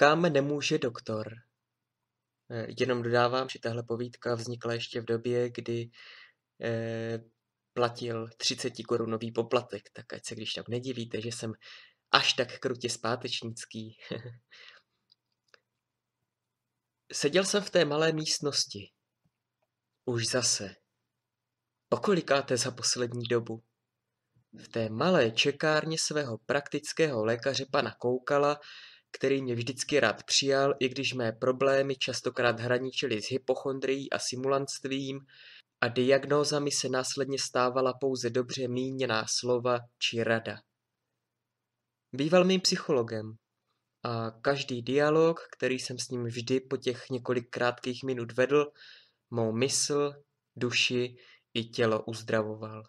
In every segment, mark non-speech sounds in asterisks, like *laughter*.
Kam nemůže doktor? Eh, jenom dodávám, že tahle povídka vznikla ještě v době, kdy eh, platil 30 korunový poplatek, tak ať se když tak nedivíte, že jsem až tak krutě zpátečnický. *laughs* Seděl jsem v té malé místnosti. Už zase. Pokolikáte za poslední dobu? V té malé čekárně svého praktického lékaře pana Koukala který mě vždycky rád přijal, i když mé problémy častokrát hraničily s hypochondrií a simulantstvím a diagnózami se následně stávala pouze dobře míněná slova či rada. Býval mým psychologem a každý dialog, který jsem s ním vždy po těch několik krátkých minut vedl, mou mysl, duši i tělo uzdravoval.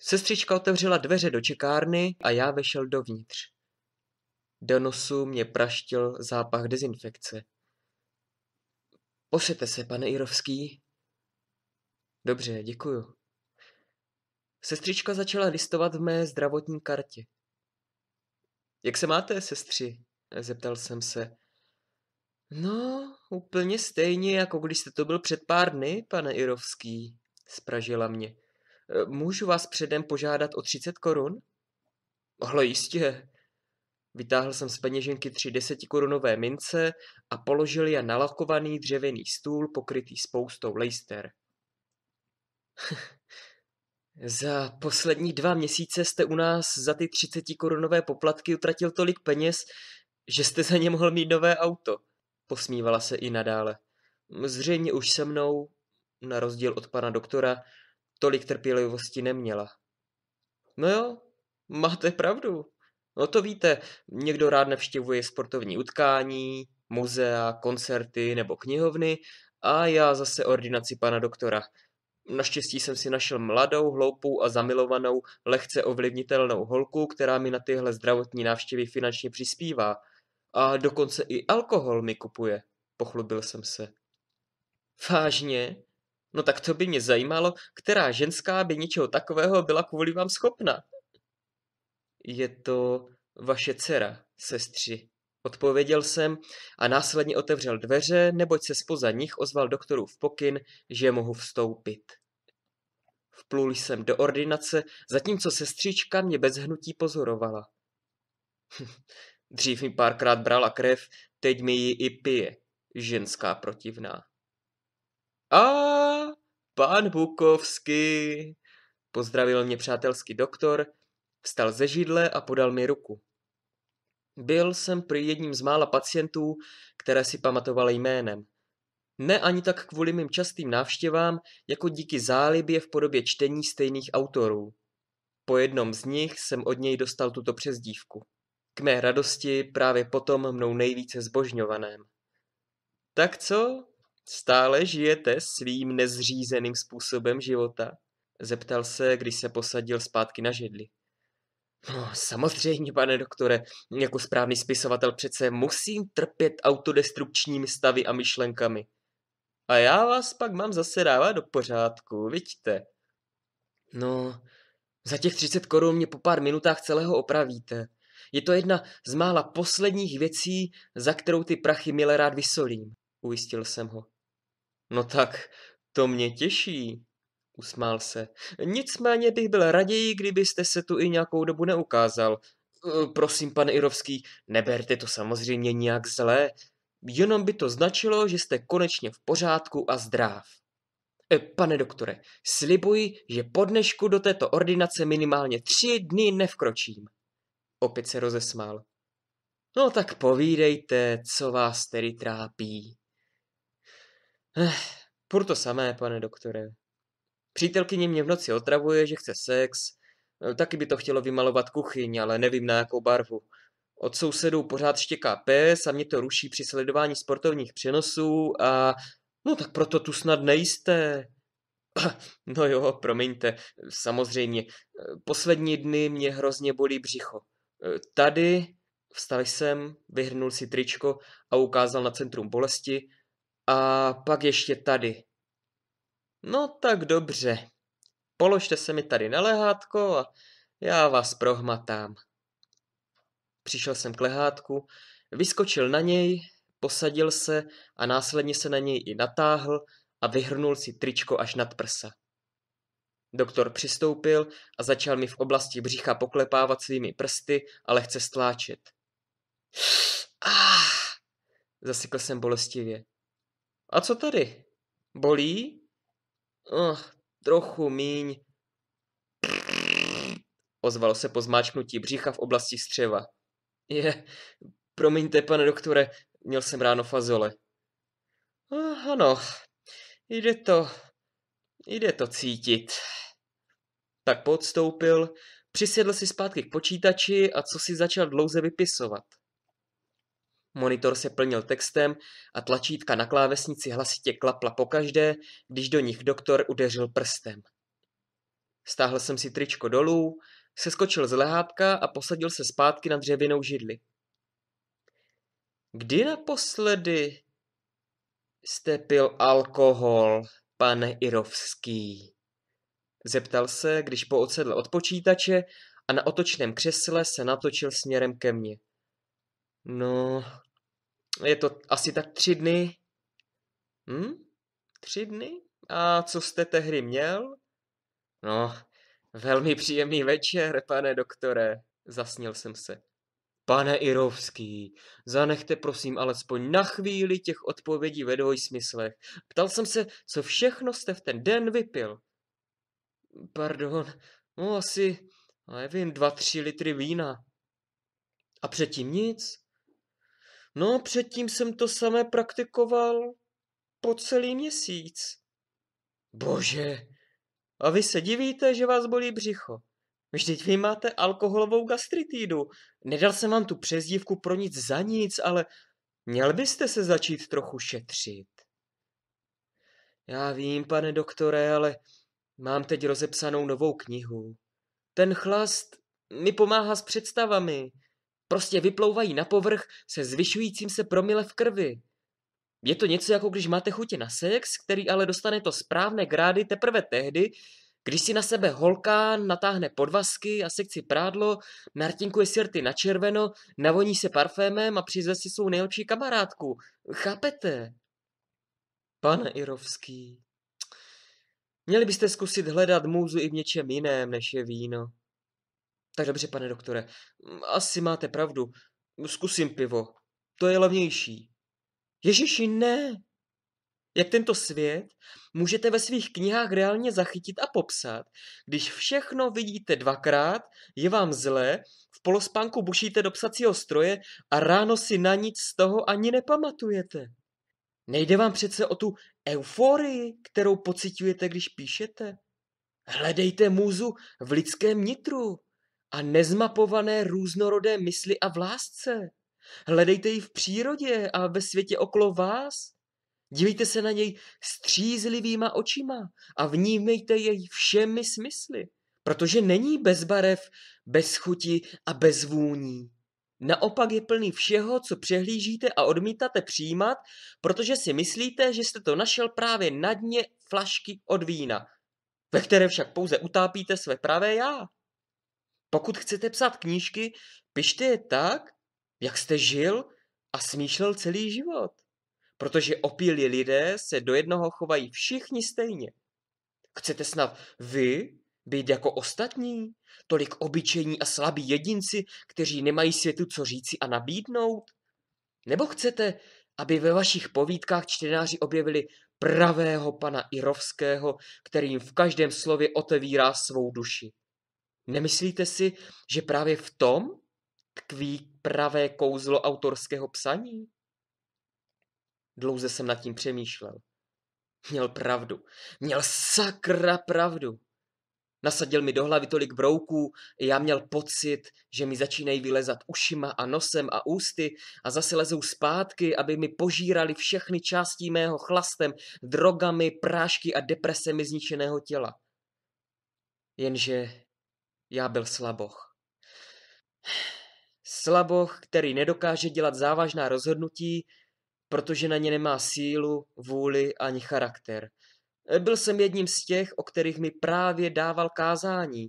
Sestřička otevřela dveře do čekárny a já vešel dovnitř. Do nosu mě praštil zápach dezinfekce. Posete se, pane Irovský. Dobře, děkuju. Sestřička začala listovat v mé zdravotní kartě. Jak se máte, sestři? Zeptal jsem se. No, úplně stejně, jako když jste to byl před pár dny, pane Irovský, spražila mě. Můžu vás předem požádat o 30 korun? Ale jistě, Vytáhl jsem z peněženky tři desetikorunové mince a položil je na lakovaný dřevěný stůl pokrytý spoustou lejster. *laughs* za poslední dva měsíce jste u nás za ty třicetikorunové poplatky utratil tolik peněz, že jste za ně mohl mít nové auto. Posmívala se i nadále. Zřejmě už se mnou, na rozdíl od pana doktora, tolik trpělivosti neměla. No jo, máte pravdu, No to víte, někdo rád navštěvuje sportovní utkání, muzea, koncerty nebo knihovny a já zase ordinaci pana doktora. Naštěstí jsem si našel mladou, hloupou a zamilovanou, lehce ovlivnitelnou holku, která mi na tyhle zdravotní návštěvy finančně přispívá. A dokonce i alkohol mi kupuje, pochlubil jsem se. Vážně? No tak to by mě zajímalo, která ženská by něčeho takového byla kvůli vám schopna je to vaše dcera, sestři. Odpověděl jsem a následně otevřel dveře, neboť se spoza nich ozval v pokyn, že mohu vstoupit. Vplul jsem do ordinace, zatímco sestřička mě bez hnutí pozorovala. *laughs* Dřív mi párkrát brala krev, teď mi ji i pije. Ženská protivná. A pan Bukovský, pozdravil mě přátelský doktor, Vstal ze židle a podal mi ruku. Byl jsem při jedním z mála pacientů, které si pamatovaly jménem. Ne ani tak kvůli mým častým návštěvám, jako díky zálibě v podobě čtení stejných autorů. Po jednom z nich jsem od něj dostal tuto přezdívku. K mé radosti právě potom mnou nejvíce zbožňovaném. Tak co? Stále žijete svým nezřízeným způsobem života? Zeptal se, když se posadil zpátky na židli. No, samozřejmě, pane doktore, jako správný spisovatel přece musím trpět autodestrukčními stavy a myšlenkami. A já vás pak mám zase dávat do pořádku, vidíte. No, za těch 30 korun mě po pár minutách celého opravíte. Je to jedna z mála posledních věcí, za kterou ty prachy mile rád vysolím, ujistil jsem ho. No tak, to mě těší, Usmál se. Nicméně bych byl raději, kdybyste se tu i nějakou dobu neukázal. E, prosím, pane Irovský, neberte to samozřejmě nijak zlé. Jenom by to značilo, že jste konečně v pořádku a zdrav. E, pane doktore, slibuji, že po dnešku do této ordinace minimálně tři dny nevkročím. Opět se rozesmál. No tak povídejte, co vás tedy trápí. Ech, pur to samé, pane doktore. Přítelkyně mě v noci otravuje, že chce sex. Eh, taky by to chtělo vymalovat kuchyň, ale nevím na jakou barvu. Od sousedů pořád štěká pes a mě to ruší při sledování sportovních přenosů a... No tak proto tu snad nejste. *clears throat* No jo, promiňte, samozřejmě. Eh, poslední dny mě hrozně bolí břicho. Eh, tady vstal jsem, vyhrnul si tričko a ukázal na centrum bolesti a pak ještě tady. No tak dobře. Položte se mi tady na lehátko a já vás prohmatám. Přišel jsem k lehátku, vyskočil na něj, posadil se a následně se na něj i natáhl a vyhrnul si tričko až nad prsa. Doktor přistoupil a začal mi v oblasti břicha poklepávat svými prsty a lehce stláčet. Ah, zasykl jsem bolestivě. A co tady? Bolí? Uh, trochu míň. Ozvalo se po zmáčknutí břicha v oblasti střeva. Je, promiňte, pane doktore, měl jsem ráno fazole. Uh, ano, jde to, jde to cítit. Tak podstoupil, přisedl si zpátky k počítači a co si začal dlouze vypisovat. Monitor se plnil textem a tlačítka na klávesnici hlasitě klapla pokaždé, když do nich doktor udeřil prstem. Stáhl jsem si tričko dolů, seskočil z lehátka a posadil se zpátky na dřevěnou židli. Kdy naposledy jste pil alkohol, pane Irovský? Zeptal se, když poocedl od počítače a na otočném křesle se natočil směrem ke mně. No, je to asi tak tři dny. Hm? Tři dny? A co jste tehdy měl? No, velmi příjemný večer, pane doktore, zasnil jsem se. Pane Irovský, zanechte prosím alespoň na chvíli těch odpovědí ve smyslech. Ptal jsem se, co všechno jste v ten den vypil. Pardon, no asi, nevím, dva, tři litry vína. A předtím nic? No, předtím jsem to samé praktikoval po celý měsíc. Bože, a vy se divíte, že vás bolí břicho. Vždyť vy máte alkoholovou gastritídu. Nedal jsem vám tu přezdívku pro nic za nic, ale měl byste se začít trochu šetřit. Já vím, pane doktore, ale mám teď rozepsanou novou knihu. Ten chlast mi pomáhá s představami. Prostě vyplouvají na povrch se zvyšujícím se promile v krvi. Je to něco jako když máte chutě na sex, který ale dostane to správné grády teprve tehdy, když si na sebe holka natáhne podvazky a sekci prádlo, nartinkuje sirty na červeno, navoní se parfémem a přizve si svou nejlepší kamarádku. Chápete? Pane Irovský, měli byste zkusit hledat můzu i v něčem jiném, než je víno. Tak dobře, pane doktore, mm, asi máte pravdu. Zkusím pivo. To je levnější. Ježiši, ne! Jak tento svět můžete ve svých knihách reálně zachytit a popsat, když všechno vidíte dvakrát, je vám zlé, v polospánku bušíte do psacího stroje a ráno si na nic z toho ani nepamatujete. Nejde vám přece o tu euforii, kterou pocitujete, když píšete. Hledejte muzu v lidském nitru a nezmapované různorodé mysli a v lásce. Hledejte ji v přírodě a ve světě okolo vás. Dívejte se na něj střízlivýma očima a vnímejte jej všemi smysly, protože není bez barev, bez chuti a bez vůní. Naopak je plný všeho, co přehlížíte a odmítáte přijímat, protože si myslíte, že jste to našel právě na dně flašky od vína, ve které však pouze utápíte své pravé já. Pokud chcete psát knížky, pište je tak, jak jste žil a smýšlel celý život. Protože opilí lidé se do jednoho chovají všichni stejně. Chcete snad vy být jako ostatní? Tolik obyčejní a slabí jedinci, kteří nemají světu co říci a nabídnout? Nebo chcete, aby ve vašich povídkách čtenáři objevili pravého pana Irovského, který jim v každém slově otevírá svou duši? Nemyslíte si, že právě v tom tkví pravé kouzlo autorského psaní? Dlouze jsem nad tím přemýšlel. Měl pravdu. Měl sakra pravdu. Nasadil mi do hlavy tolik brouků, já měl pocit, že mi začínají vylezat ušima a nosem a ústy a zase lezou zpátky, aby mi požírali všechny části mého chlastem, drogami, prášky a depresemi zničeného těla. Jenže já byl slaboch. Slaboch, který nedokáže dělat závažná rozhodnutí, protože na ně nemá sílu, vůli ani charakter. Byl jsem jedním z těch, o kterých mi právě dával kázání,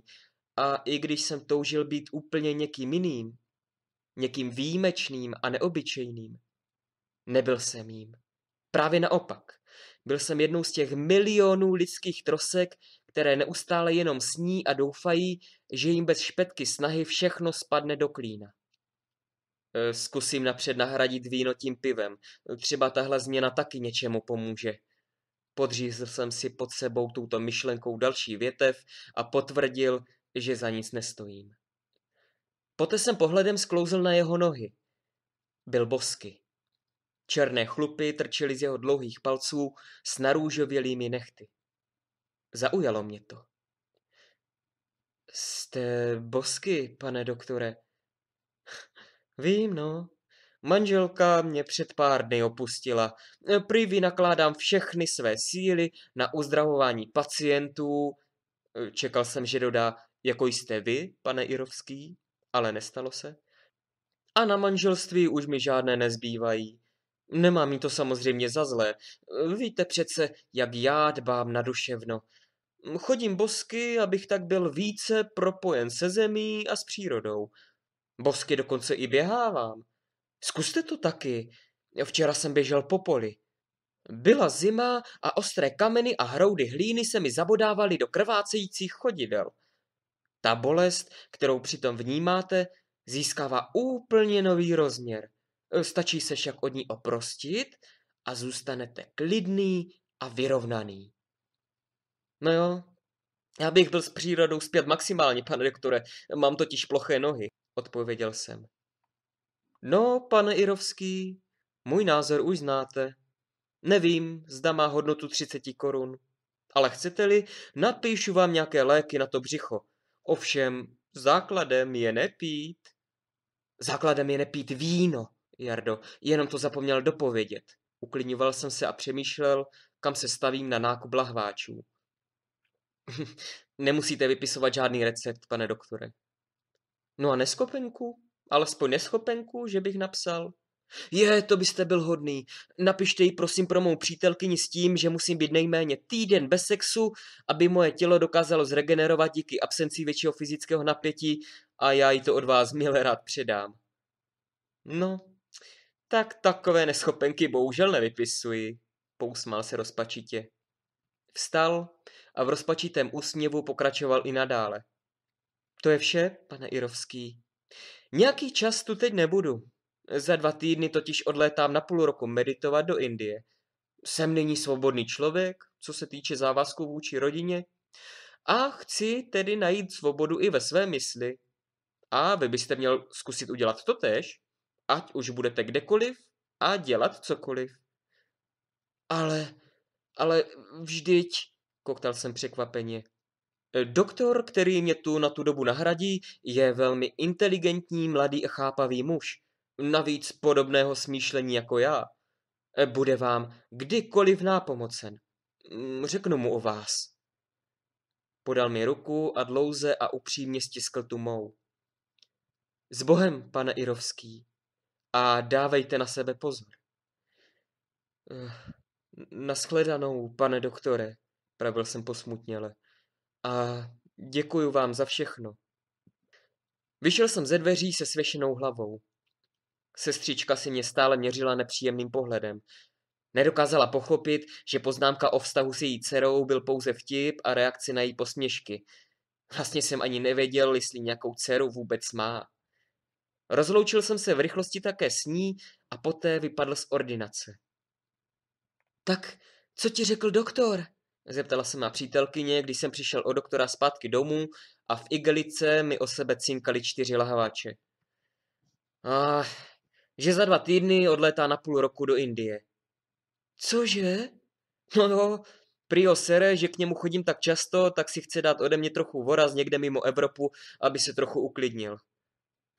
a i když jsem toužil být úplně někým jiným, někým výjimečným a neobyčejným, nebyl jsem jím. Právě naopak. Byl jsem jednou z těch milionů lidských trosek, které neustále jenom sní a doufají, že jim bez špetky snahy všechno spadne do klína. E, zkusím napřed nahradit víno tím pivem. Třeba tahle změna taky něčemu pomůže. Podřízl jsem si pod sebou tuto myšlenkou další větev a potvrdil, že za nic nestojím. Poté jsem pohledem sklouzl na jeho nohy. Byl bosky. Černé chlupy trčely z jeho dlouhých palců s narůžovělými nechty. Zaujalo mě to. Jste bosky, pane doktore. *laughs* Vím, no. Manželka mě před pár dny opustila. Prý vynakládám všechny své síly na uzdravování pacientů. Čekal jsem, že dodá, jako jste vy, pane Irovský, ale nestalo se. A na manželství už mi žádné nezbývají. Nemá mi to samozřejmě za zlé. Eh, víte přece, jak já dbám na duševno. Hm, chodím bosky, abych tak byl více propojen se zemí a s přírodou. Bosky dokonce i běhávám. Zkuste to taky. Včera jsem běžel po poli. Byla zima a ostré kameny a hroudy hlíny se mi zabodávaly do krvácejících chodidel. Ta bolest, kterou přitom vnímáte, získává úplně nový rozměr. E, stačí se však od ní oprostit a zůstanete klidný a vyrovnaný. No jo, já bych byl s přírodou zpět maximálně, pane doktore, mám totiž ploché nohy, odpověděl jsem. No, pane Irovský, můj názor už znáte. Nevím, zda má hodnotu 30 korun. Ale chcete-li, napíšu vám nějaké léky na to břicho. Ovšem, základem je nepít. Základem je nepít víno, Jardo, jenom to zapomněl dopovědět. Uklidňoval jsem se a přemýšlel, kam se stavím na nákup lahváčů. *laughs* Nemusíte vypisovat žádný recept, pane doktore. No a neschopenku? Alespoň neschopenku, že bych napsal? Je, to byste byl hodný. Napište ji prosím pro mou přítelkyni s tím, že musím být nejméně týden bez sexu, aby moje tělo dokázalo zregenerovat díky absenci většího fyzického napětí a já ji to od vás milé rád předám. No, tak takové neschopenky bohužel nevypisuji, pousmál se rozpačitě. Vstal a v rozpačitém úsměvu pokračoval i nadále. To je vše, pane Irovský. Nějaký čas tu teď nebudu. Za dva týdny totiž odlétám na půl roku meditovat do Indie. Jsem nyní svobodný člověk, co se týče závazků vůči rodině, a chci tedy najít svobodu i ve své mysli. A vy byste měl zkusit udělat to tež? ať už budete kdekoliv a dělat cokoliv. Ale, ale vždyť, koktal jsem překvapeně. Eh, doktor, který mě tu na tu dobu nahradí, je velmi inteligentní, mladý a chápavý muž. Navíc podobného smýšlení jako já. Eh, bude vám kdykoliv nápomocen. Mm, řeknu mu o vás. Podal mi ruku a dlouze a upřímně stiskl tu mou. Zbohem, pane Irovský a dávejte na sebe pozor. Eh, Naschledanou, pane doktore, pravil jsem posmutněle. A děkuji vám za všechno. Vyšel jsem ze dveří se svěšenou hlavou. Sestřička si mě stále měřila nepříjemným pohledem. Nedokázala pochopit, že poznámka o vztahu s její dcerou byl pouze vtip a reakci na její posměšky. Vlastně jsem ani nevěděl, jestli nějakou dceru vůbec má. Rozloučil jsem se v rychlosti také s ní a poté vypadl z ordinace. Tak, co ti řekl doktor? Zeptala se má přítelkyně, když jsem přišel od doktora zpátky domů a v igelice mi o sebe cinkali čtyři lahváče. Ah, že za dva týdny odlétá na půl roku do Indie. Cože? No jo, prý sere, že k němu chodím tak často, tak si chce dát ode mě trochu voraz někde mimo Evropu, aby se trochu uklidnil.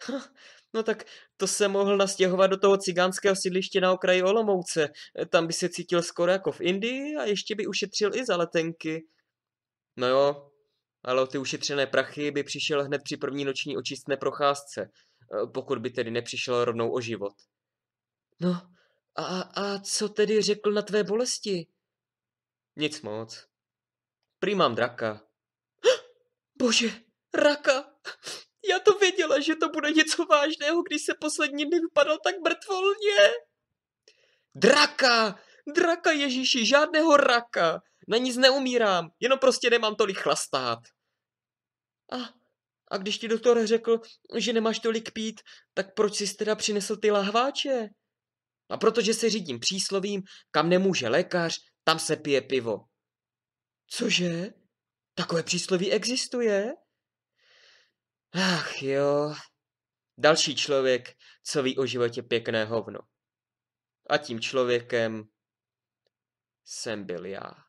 Huh, No tak to se mohl nastěhovat do toho cigánského sídliště na okraji Olomouce. Tam by se cítil skoro jako v Indii a ještě by ušetřil i za letenky. No jo, ale o ty ušetřené prachy by přišel hned při první noční očistné procházce, pokud by tedy nepřišel rovnou o život. No, a, a co tedy řekl na tvé bolesti? Nic moc. Prý mám draka. *gasps* Bože, raka! Já to věděla, že to bude něco vážného, když se poslední dny vypadal tak mrtvolně. Draka! Draka Ježíši, žádného raka! Na nic neumírám, jenom prostě nemám tolik chlastát. A, a když ti doktor řekl, že nemáš tolik pít, tak proč jsi teda přinesl ty lahváče? A protože se řídím příslovím, kam nemůže lékař, tam se pije pivo. Cože? Takové přísloví existuje? Ach jo. Další člověk, co ví o životě pěkné hovno. A tím člověkem jsem byl já.